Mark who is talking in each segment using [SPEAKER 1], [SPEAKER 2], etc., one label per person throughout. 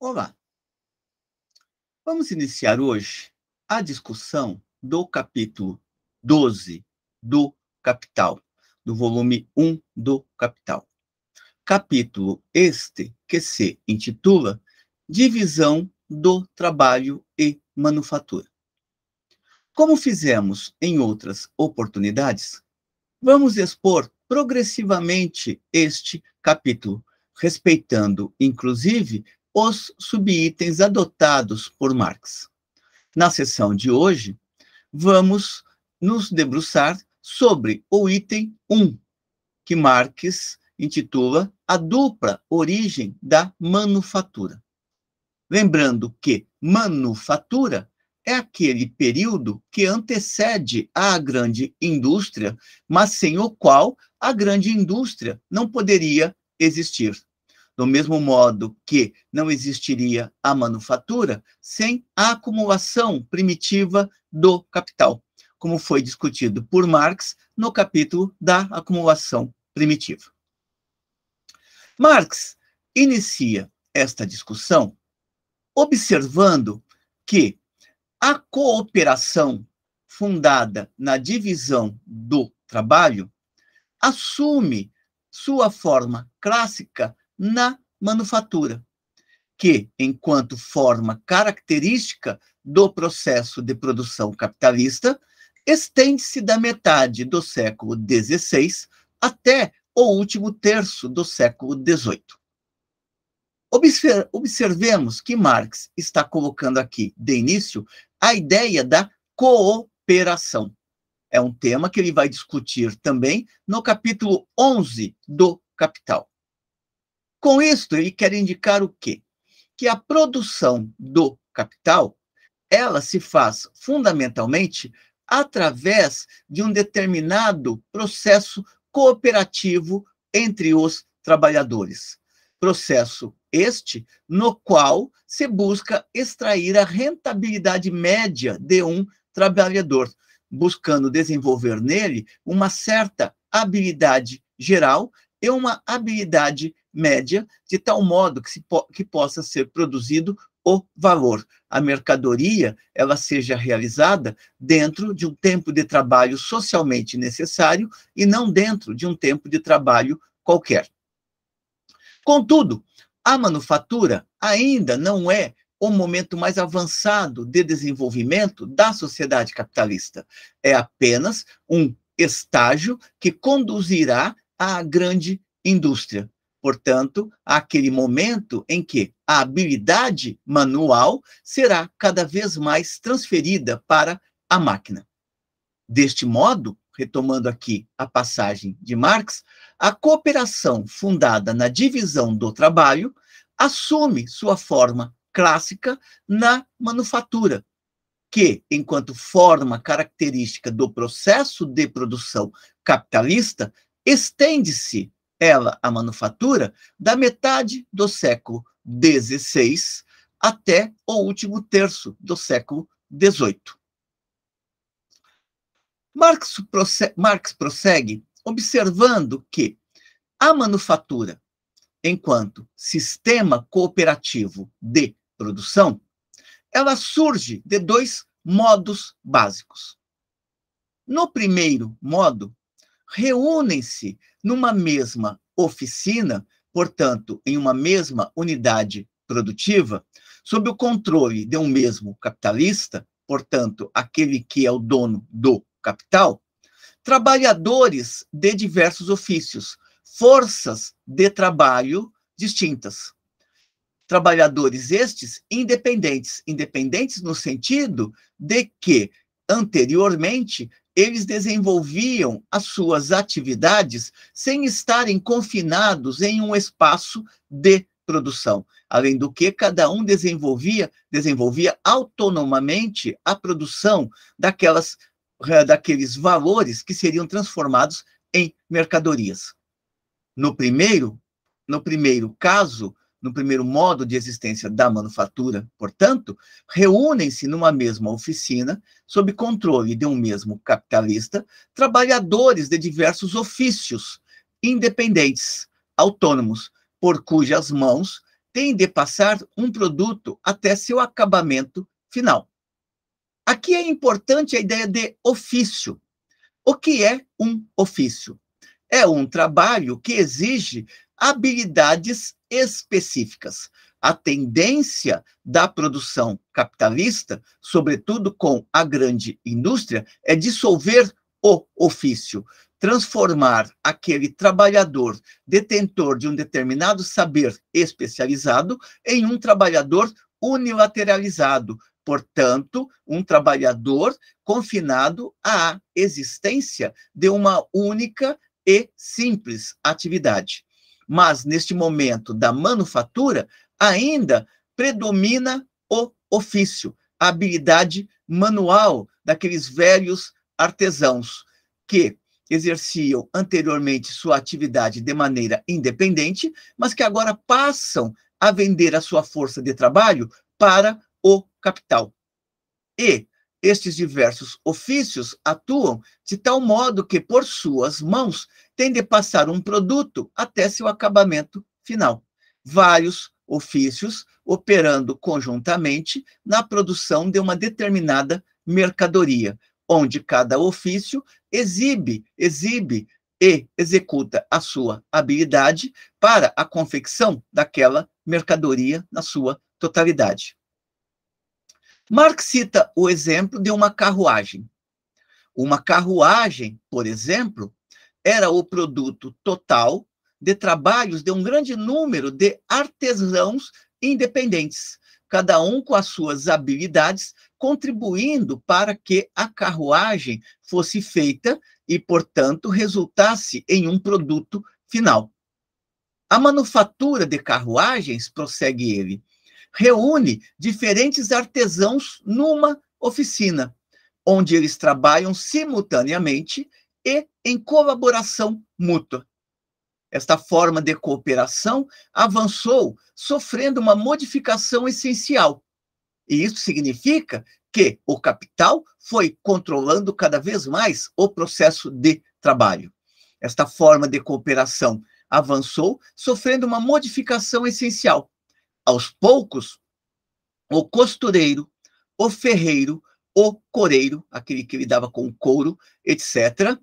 [SPEAKER 1] Olá! Vamos iniciar hoje a discussão do capítulo 12 do Capital, do volume 1 do Capital. Capítulo este que se intitula Divisão do Trabalho e Manufatura. Como fizemos em outras oportunidades, vamos expor progressivamente este capítulo, respeitando, inclusive, os subitens adotados por Marx. Na sessão de hoje, vamos nos debruçar sobre o item 1, que Marx intitula A Dupla Origem da Manufatura. Lembrando que manufatura é aquele período que antecede à grande indústria, mas sem o qual a grande indústria não poderia existir do mesmo modo que não existiria a manufatura sem a acumulação primitiva do capital, como foi discutido por Marx no capítulo da acumulação primitiva. Marx inicia esta discussão observando que a cooperação fundada na divisão do trabalho assume sua forma clássica na manufatura, que, enquanto forma característica do processo de produção capitalista, estende-se da metade do século XVI até o último terço do século XVIII. Observemos que Marx está colocando aqui, de início, a ideia da cooperação. É um tema que ele vai discutir também no capítulo 11 do Capital. Com isto, ele quer indicar o quê? Que a produção do capital, ela se faz fundamentalmente através de um determinado processo cooperativo entre os trabalhadores. Processo este no qual se busca extrair a rentabilidade média de um trabalhador, buscando desenvolver nele uma certa habilidade geral e uma habilidade média, de tal modo que, se po que possa ser produzido o valor. A mercadoria, ela seja realizada dentro de um tempo de trabalho socialmente necessário e não dentro de um tempo de trabalho qualquer. Contudo, a manufatura ainda não é o momento mais avançado de desenvolvimento da sociedade capitalista. É apenas um estágio que conduzirá à grande indústria portanto, aquele momento em que a habilidade manual será cada vez mais transferida para a máquina. Deste modo, retomando aqui a passagem de Marx, a cooperação fundada na divisão do trabalho assume sua forma clássica na manufatura, que, enquanto forma característica do processo de produção capitalista, estende-se ela a manufatura da metade do século XVI até o último terço do século XVIII. Marx, prossegue, Marx prossegue observando que a manufatura, enquanto sistema cooperativo de produção, ela surge de dois modos básicos. No primeiro modo, reúnem-se numa mesma oficina, portanto, em uma mesma unidade produtiva, sob o controle de um mesmo capitalista, portanto, aquele que é o dono do capital, trabalhadores de diversos ofícios, forças de trabalho distintas. Trabalhadores estes independentes, independentes no sentido de que Anteriormente, eles desenvolviam as suas atividades sem estarem confinados em um espaço de produção. Além do que, cada um desenvolvia, desenvolvia autonomamente a produção daquelas eh, daqueles valores que seriam transformados em mercadorias. No primeiro, no primeiro caso, no primeiro modo de existência da manufatura, portanto, reúnem-se numa mesma oficina, sob controle de um mesmo capitalista, trabalhadores de diversos ofícios, independentes, autônomos, por cujas mãos tem de passar um produto até seu acabamento final. Aqui é importante a ideia de ofício. O que é um ofício? É um trabalho que exige habilidades específicas. A tendência da produção capitalista, sobretudo com a grande indústria, é dissolver o ofício, transformar aquele trabalhador detentor de um determinado saber especializado em um trabalhador unilateralizado, portanto, um trabalhador confinado à existência de uma única e simples atividade. Mas neste momento da manufatura, ainda predomina o ofício, a habilidade manual daqueles velhos artesãos que exerciam anteriormente sua atividade de maneira independente, mas que agora passam a vender a sua força de trabalho para o capital. E estes diversos ofícios atuam de tal modo que, por suas mãos, tem de passar um produto até seu acabamento final. Vários ofícios operando conjuntamente na produção de uma determinada mercadoria, onde cada ofício exibe, exibe e executa a sua habilidade para a confecção daquela mercadoria na sua totalidade. Marx cita o exemplo de uma carruagem. Uma carruagem, por exemplo, era o produto total de trabalhos de um grande número de artesãos independentes, cada um com as suas habilidades, contribuindo para que a carruagem fosse feita e, portanto, resultasse em um produto final. A manufatura de carruagens, prossegue ele, reúne diferentes artesãos numa oficina, onde eles trabalham simultaneamente e em colaboração mútua. Esta forma de cooperação avançou, sofrendo uma modificação essencial. E isso significa que o capital foi controlando cada vez mais o processo de trabalho. Esta forma de cooperação avançou, sofrendo uma modificação essencial aos poucos, o costureiro, o ferreiro, o coreiro, aquele que lidava com couro, etc.,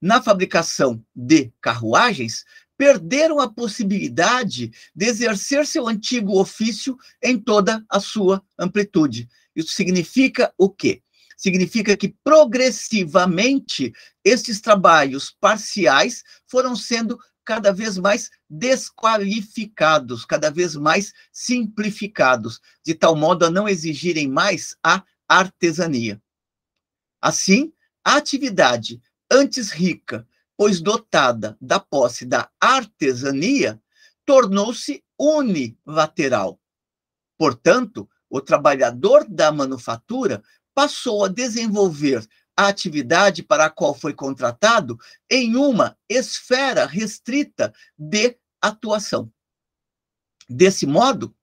[SPEAKER 1] na fabricação de carruagens, perderam a possibilidade de exercer seu antigo ofício em toda a sua amplitude. Isso significa o quê? Significa que progressivamente esses trabalhos parciais foram sendo cada vez mais desqualificados, cada vez mais simplificados, de tal modo a não exigirem mais a artesania. Assim, a atividade antes rica, pois dotada da posse da artesania, tornou-se unilateral. Portanto, o trabalhador da manufatura passou a desenvolver a atividade para a qual foi contratado em uma esfera restrita de atuação. Desse modo,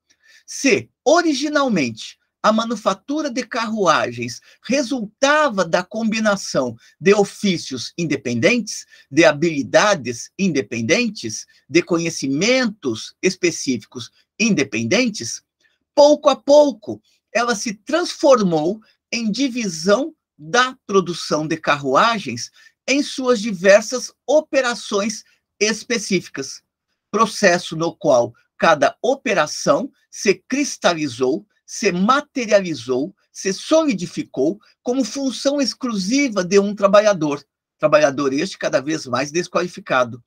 [SPEAKER 1] se originalmente a manufatura de carruagens resultava da combinação de ofícios independentes, de habilidades independentes, de conhecimentos específicos independentes, pouco a pouco ela se transformou em divisão da produção de carruagens em suas diversas operações específicas, processo no qual cada operação se cristalizou, se materializou, se solidificou como função exclusiva de um trabalhador, trabalhador este cada vez mais desqualificado.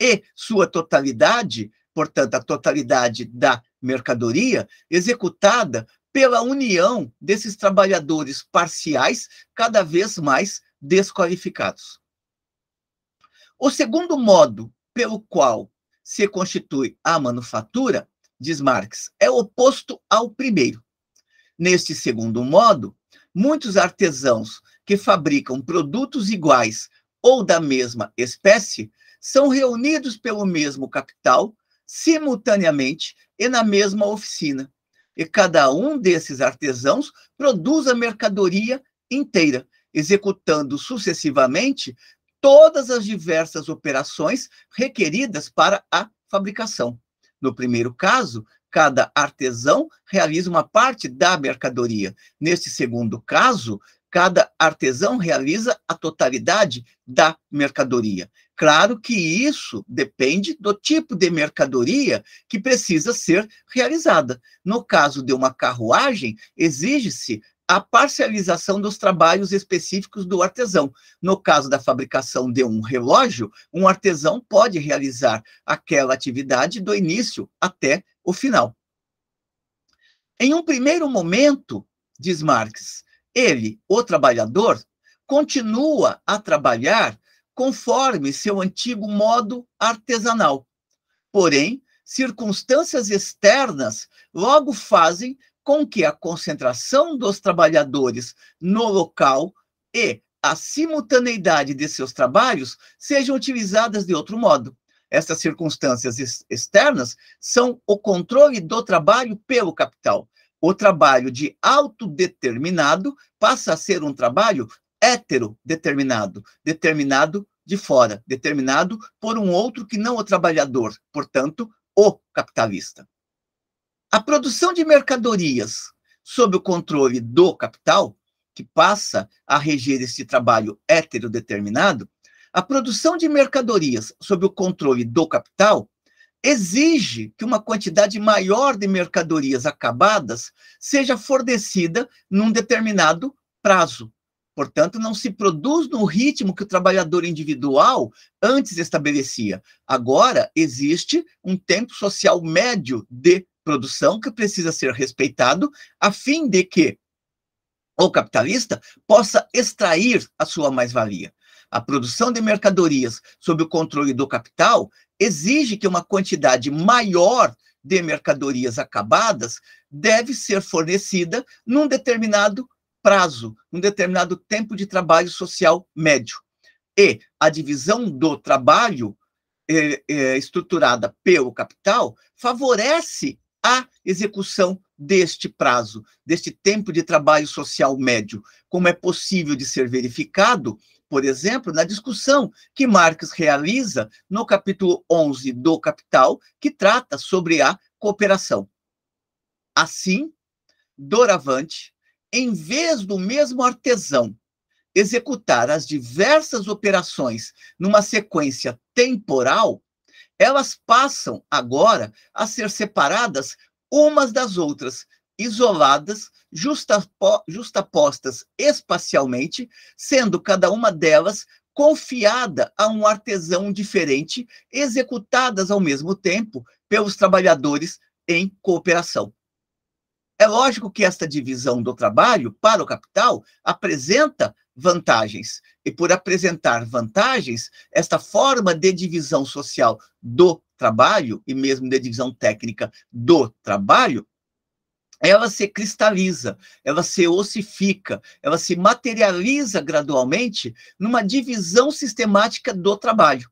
[SPEAKER 1] E sua totalidade, portanto, a totalidade da mercadoria, executada pela união desses trabalhadores parciais, cada vez mais desqualificados. O segundo modo pelo qual se constitui a manufatura, diz Marx, é oposto ao primeiro. Neste segundo modo, muitos artesãos que fabricam produtos iguais ou da mesma espécie são reunidos pelo mesmo capital, simultaneamente e na mesma oficina, e cada um desses artesãos produz a mercadoria inteira, executando sucessivamente todas as diversas operações requeridas para a fabricação. No primeiro caso, cada artesão realiza uma parte da mercadoria. Neste segundo caso, cada artesão realiza a totalidade da mercadoria. Claro que isso depende do tipo de mercadoria que precisa ser realizada. No caso de uma carruagem, exige-se a parcialização dos trabalhos específicos do artesão. No caso da fabricação de um relógio, um artesão pode realizar aquela atividade do início até o final. Em um primeiro momento, diz Marx, ele, o trabalhador, continua a trabalhar conforme seu antigo modo artesanal. Porém, circunstâncias externas logo fazem com que a concentração dos trabalhadores no local e a simultaneidade de seus trabalhos sejam utilizadas de outro modo. Essas circunstâncias ex externas são o controle do trabalho pelo capital. O trabalho de autodeterminado passa a ser um trabalho hétero determinado, determinado de fora, determinado por um outro que não o trabalhador, portanto, o capitalista. A produção de mercadorias sob o controle do capital, que passa a reger este trabalho heterodeterminado, a produção de mercadorias sob o controle do capital exige que uma quantidade maior de mercadorias acabadas seja fornecida num determinado prazo, Portanto, não se produz no ritmo que o trabalhador individual antes estabelecia. Agora, existe um tempo social médio de produção que precisa ser respeitado, a fim de que o capitalista possa extrair a sua mais-valia. A produção de mercadorias sob o controle do capital exige que uma quantidade maior de mercadorias acabadas deve ser fornecida num determinado prazo, um determinado tempo de trabalho social médio. E a divisão do trabalho eh, eh, estruturada pelo capital favorece a execução deste prazo, deste tempo de trabalho social médio, como é possível de ser verificado, por exemplo, na discussão que Marx realiza no capítulo 11 do Capital, que trata sobre a cooperação. Assim, doravante, em vez do mesmo artesão executar as diversas operações numa sequência temporal, elas passam agora a ser separadas umas das outras, isoladas, justapostas espacialmente, sendo cada uma delas confiada a um artesão diferente, executadas ao mesmo tempo pelos trabalhadores em cooperação. É lógico que esta divisão do trabalho para o capital apresenta vantagens. E por apresentar vantagens, esta forma de divisão social do trabalho e mesmo de divisão técnica do trabalho, ela se cristaliza, ela se ossifica, ela se materializa gradualmente numa divisão sistemática do trabalho.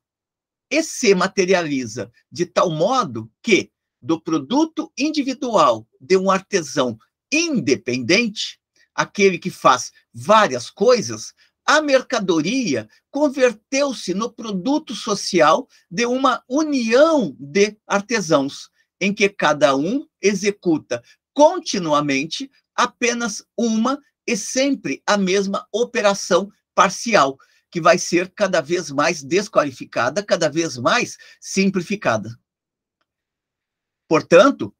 [SPEAKER 1] E se materializa de tal modo que do produto individual de um artesão independente, aquele que faz várias coisas, a mercadoria converteu-se no produto social de uma união de artesãos, em que cada um executa continuamente apenas uma e sempre a mesma operação parcial, que vai ser cada vez mais desqualificada, cada vez mais simplificada. Portanto,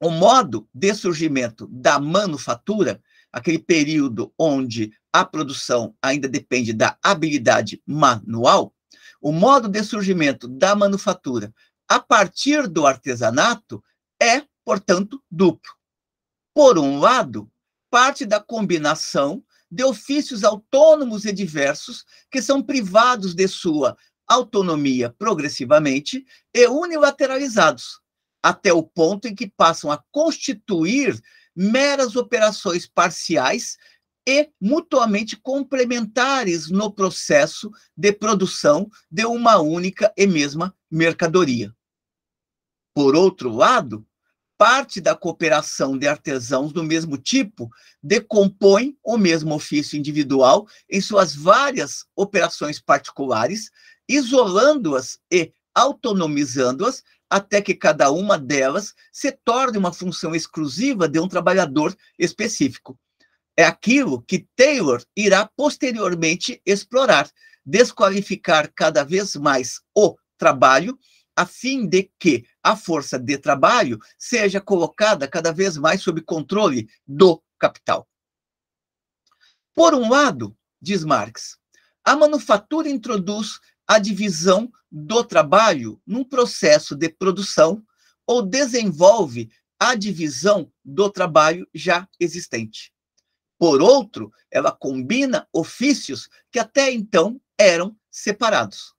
[SPEAKER 1] o modo de surgimento da manufatura, aquele período onde a produção ainda depende da habilidade manual, o modo de surgimento da manufatura a partir do artesanato é, portanto, duplo. Por um lado, parte da combinação de ofícios autônomos e diversos que são privados de sua autonomia progressivamente e unilateralizados, até o ponto em que passam a constituir meras operações parciais e mutuamente complementares no processo de produção de uma única e mesma mercadoria. Por outro lado, parte da cooperação de artesãos do mesmo tipo decompõe o mesmo ofício individual em suas várias operações particulares, isolando-as e autonomizando-as até que cada uma delas se torne uma função exclusiva de um trabalhador específico. É aquilo que Taylor irá posteriormente explorar, desqualificar cada vez mais o trabalho, a fim de que a força de trabalho seja colocada cada vez mais sob controle do capital. Por um lado, diz Marx, a manufatura introduz a divisão do trabalho num processo de produção ou desenvolve a divisão do trabalho já existente. Por outro, ela combina ofícios que até então eram separados.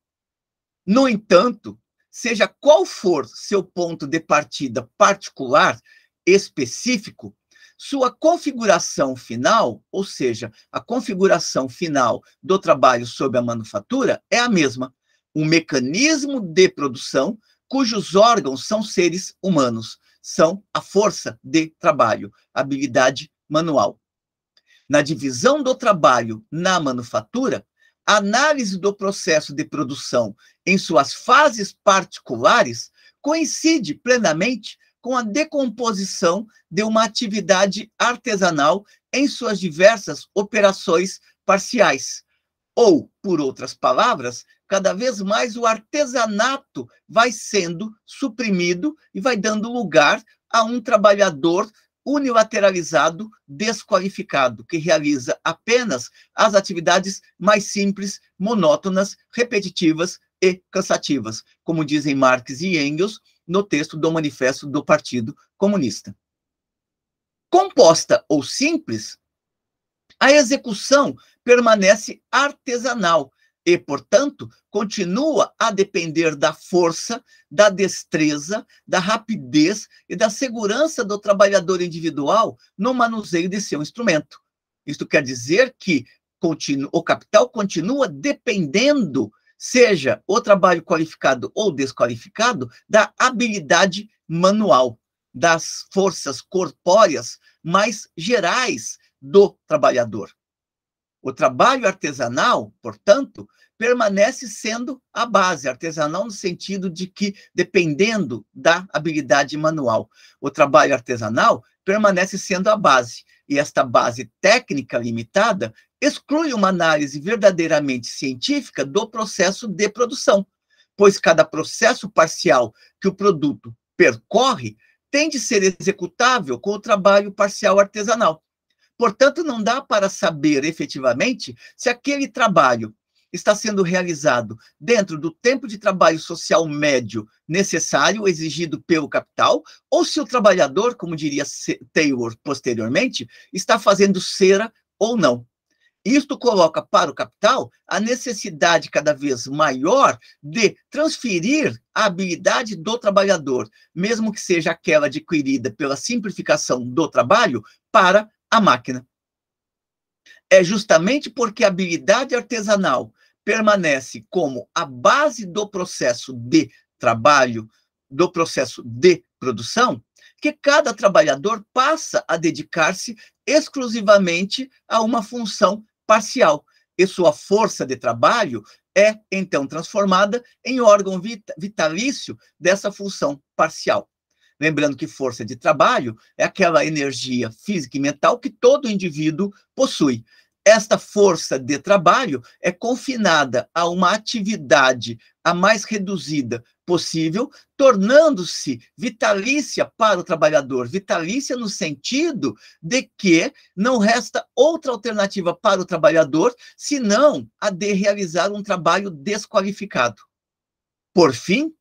[SPEAKER 1] No entanto, seja qual for seu ponto de partida particular, específico, sua configuração final, ou seja, a configuração final do trabalho sob a manufatura, é a mesma. Um mecanismo de produção cujos órgãos são seres humanos, são a força de trabalho, habilidade manual. Na divisão do trabalho na manufatura, a análise do processo de produção em suas fases particulares coincide plenamente com a decomposição de uma atividade artesanal em suas diversas operações parciais. Ou, por outras palavras, cada vez mais o artesanato vai sendo suprimido e vai dando lugar a um trabalhador unilateralizado, desqualificado, que realiza apenas as atividades mais simples, monótonas, repetitivas e cansativas. Como dizem Marx e Engels, no texto do manifesto do Partido Comunista. Composta ou simples, a execução permanece artesanal e, portanto, continua a depender da força, da destreza, da rapidez e da segurança do trabalhador individual no manuseio de seu instrumento. Isto quer dizer que o capital continua dependendo seja o trabalho qualificado ou desqualificado, da habilidade manual, das forças corpóreas mais gerais do trabalhador. O trabalho artesanal, portanto, permanece sendo a base artesanal no sentido de que, dependendo da habilidade manual, o trabalho artesanal permanece sendo a base. E esta base técnica limitada exclui uma análise verdadeiramente científica do processo de produção, pois cada processo parcial que o produto percorre tem de ser executável com o trabalho parcial artesanal. Portanto, não dá para saber efetivamente se aquele trabalho está sendo realizado dentro do tempo de trabalho social médio necessário, exigido pelo capital, ou se o trabalhador, como diria Taylor posteriormente, está fazendo cera ou não. Isto coloca para o capital a necessidade cada vez maior de transferir a habilidade do trabalhador, mesmo que seja aquela adquirida pela simplificação do trabalho, para a máquina. É justamente porque a habilidade artesanal permanece como a base do processo de trabalho, do processo de produção, que cada trabalhador passa a dedicar-se exclusivamente a uma função parcial e sua força de trabalho é então transformada em órgão vitalício dessa função parcial. Lembrando que força de trabalho é aquela energia física e mental que todo indivíduo possui esta força de trabalho é confinada a uma atividade a mais reduzida possível, tornando-se vitalícia para o trabalhador, vitalícia no sentido de que não resta outra alternativa para o trabalhador senão a de realizar um trabalho desqualificado. Por fim,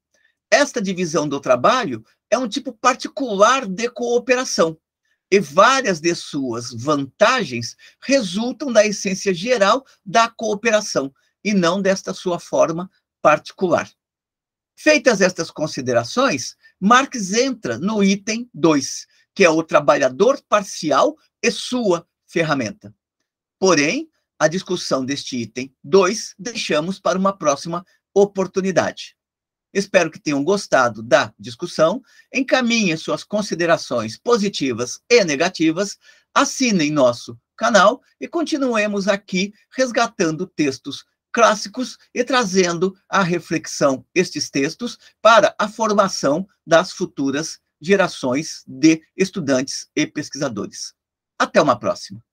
[SPEAKER 1] esta divisão do trabalho é um tipo particular de cooperação e várias de suas vantagens resultam da essência geral da cooperação e não desta sua forma particular. Feitas estas considerações, Marx entra no item 2, que é o trabalhador parcial e sua ferramenta. Porém, a discussão deste item 2 deixamos para uma próxima oportunidade. Espero que tenham gostado da discussão. Encaminhe suas considerações positivas e negativas. Assinem nosso canal e continuemos aqui resgatando textos clássicos e trazendo à reflexão estes textos para a formação das futuras gerações de estudantes e pesquisadores. Até uma próxima!